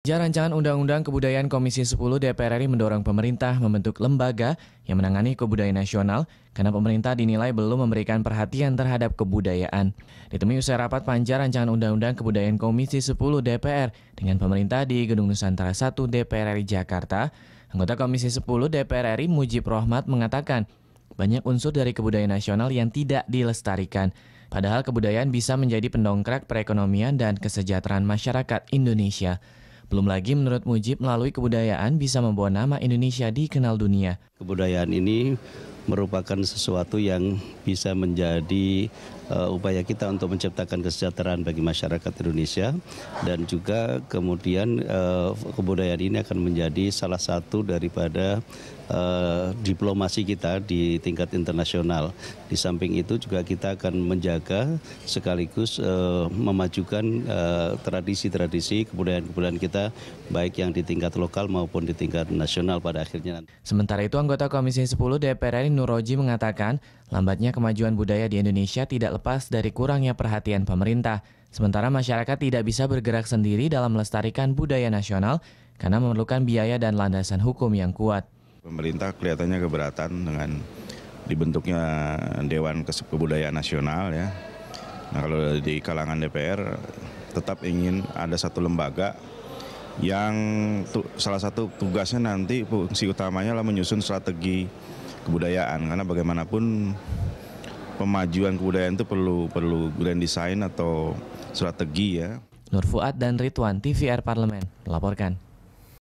Rancangan Undang-Undang Kebudayaan Komisi 10 DPR RI mendorong pemerintah membentuk lembaga yang menangani kebudayaan nasional karena pemerintah dinilai belum memberikan perhatian terhadap kebudayaan. Ditemui usai rapat panja Rancangan Undang-Undang Kebudayaan Komisi 10 DPR dengan pemerintah di Gedung Nusantara 1 DPR RI Jakarta, anggota Komisi 10 DPR RI Mujib Rohmat mengatakan banyak unsur dari kebudayaan nasional yang tidak dilestarikan. Padahal kebudayaan bisa menjadi pendongkrak perekonomian dan kesejahteraan masyarakat Indonesia. Belum lagi menurut Mujib melalui kebudayaan bisa membawa nama Indonesia dikenal dunia. Kebudayaan ini merupakan sesuatu yang bisa menjadi uh, upaya kita untuk menciptakan kesejahteraan bagi masyarakat Indonesia dan juga kemudian uh, kebudayaan ini akan menjadi salah satu daripada uh, diplomasi kita di tingkat internasional. Di samping itu juga kita akan menjaga sekaligus uh, memajukan tradisi-tradisi uh, kebudayaan-kebudayaan kita baik yang di tingkat lokal maupun di tingkat nasional pada akhirnya. Sementara itu anggota Komisi 10 DPR RI Selain Nuroji mengatakan, lambatnya kemajuan budaya di Indonesia tidak lepas dari kurangnya perhatian pemerintah, sementara masyarakat tidak bisa bergerak sendiri dalam melestarikan budaya nasional karena memerlukan biaya dan landasan hukum yang kuat. Pemerintah kelihatannya keberatan dengan dibentuknya Dewan Kebudayaan Nasional ya. Nah, kalau di kalangan DPR tetap ingin ada satu lembaga yang salah satu tugasnya nanti fungsi utamanya adalah menyusun strategi kebudayaan karena bagaimanapun pemajuan kebudayaan itu perlu perlu grand design atau strategi ya. Nur Fuad dan Ridwan TVR Parlemen melaporkan.